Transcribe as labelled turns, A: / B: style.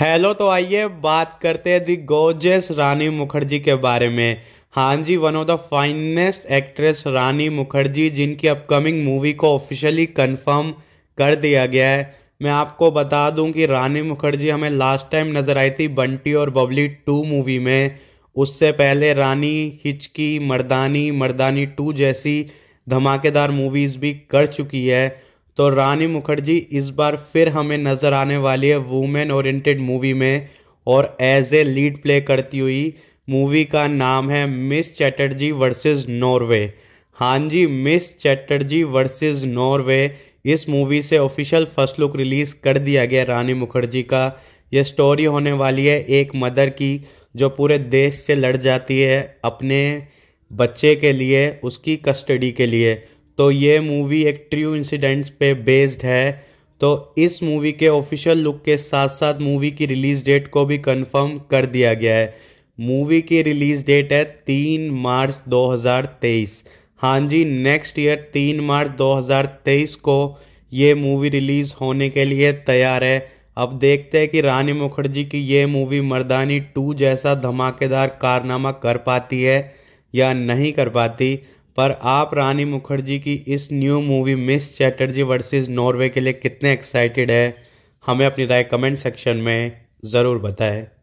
A: hello तो आइए बात करते हैं दी गोजेस रानी मुखर्जी के बारे में हाँ जी one of the finest actress Rani Mukherjee जिनकी अपकमिंग मूवी को ऑफिशियली कंफर्म कर दिया गया है मैं आपको बता दूं कि रानी मुखर्जी हमें लास्ट टाइम नज़र आई थी बंटी और बबली टू मूवी में उससे पहले रानी हिचकी मर्दानी मर्दानी टू जैसी धमाकेदार मूवीज़ भी कर चुकी है तो रानी मुखर्जी इस बार फिर हमें नज़र आने वाली है वुमेन ओरिएंटेड मूवी में और एज ए लीड प्ले करती हुई मूवी का नाम है मिस चैटर्जी वर्सेस नॉर्वे हाँ जी मिस चैटर्जी वर्सेस नॉर्वे इस मूवी से ऑफिशियल फर्स्ट लुक रिलीज़ कर दिया गया रानी मुखर्जी का ये स्टोरी होने वाली है एक मदर की जो पूरे देश से लड़ जाती है अपने बच्चे के लिए उसकी कस्टडी के लिए तो ये मूवी एक ट्रू इंसिडेंट्स पे बेस्ड है तो इस मूवी के ऑफिशियल लुक के साथ साथ मूवी की रिलीज़ डेट को भी कंफर्म कर दिया गया है मूवी की रिलीज़ डेट है तीन मार्च 2023 हाँ जी नेक्स्ट ईयर तीन मार्च 2023 को ये मूवी रिलीज़ होने के लिए तैयार है अब देखते हैं कि रानी मुखर्जी की ये मूवी मर्दानी टू जैसा धमाकेदार कारनामा कर पाती है या नहीं कर पाती पर आप रानी मुखर्जी की इस new movie miss Chatterjee versus Norway के लिए कितने एक्साइटेड है हमें अपनी राय कमेंट सेक्शन में ज़रूर बताएं